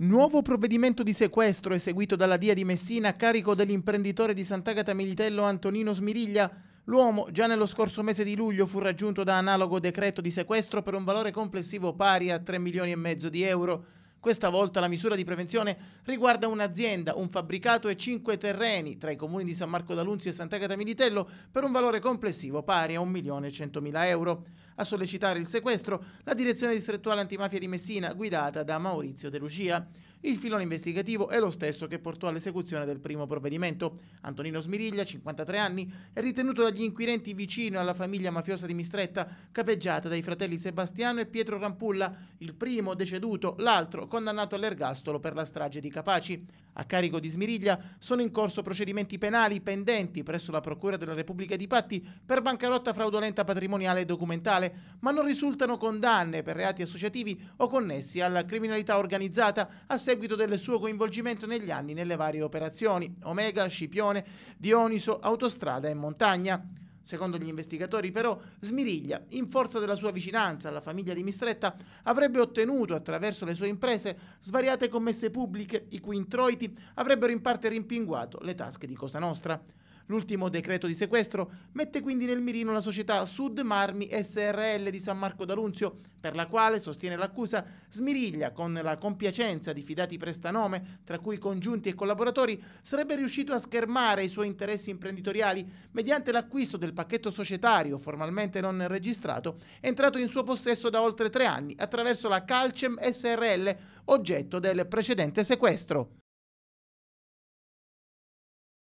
Nuovo provvedimento di sequestro eseguito dalla DIA di Messina a carico dell'imprenditore di Sant'Agata Militello Antonino Smiriglia. L'uomo già nello scorso mese di luglio fu raggiunto da analogo decreto di sequestro per un valore complessivo pari a 3 milioni e mezzo di euro. Questa volta la misura di prevenzione riguarda un'azienda, un fabbricato e cinque terreni tra i comuni di San Marco d'Alunzi e Sant'Agata Militello per un valore complessivo pari a 1.100.000 euro. A sollecitare il sequestro la direzione distrettuale antimafia di Messina guidata da Maurizio De Lucia. Il filone investigativo è lo stesso che portò all'esecuzione del primo provvedimento. Antonino Smiriglia, 53 anni, è ritenuto dagli inquirenti vicino alla famiglia mafiosa di Mistretta, capeggiata dai fratelli Sebastiano e Pietro Rampulla, il primo deceduto, l'altro con condannato all'ergastolo per la strage di Capaci. A carico di Smiriglia sono in corso procedimenti penali pendenti presso la Procura della Repubblica di Patti per bancarotta fraudolenta patrimoniale e documentale, ma non risultano condanne per reati associativi o connessi alla criminalità organizzata a seguito del suo coinvolgimento negli anni nelle varie operazioni Omega, Scipione, Dioniso, Autostrada e Montagna. Secondo gli investigatori però Smiriglia, in forza della sua vicinanza alla famiglia di Mistretta, avrebbe ottenuto attraverso le sue imprese svariate commesse pubbliche i cui introiti avrebbero in parte rimpinguato le tasche di Cosa Nostra. L'ultimo decreto di sequestro mette quindi nel mirino la società Sud Marmi SRL di San Marco d'Alunzio, per la quale, sostiene l'accusa, smiriglia con la compiacenza di fidati prestanome, tra cui congiunti e collaboratori, sarebbe riuscito a schermare i suoi interessi imprenditoriali mediante l'acquisto del pacchetto societario formalmente non registrato, entrato in suo possesso da oltre tre anni attraverso la Calcem SRL, oggetto del precedente sequestro.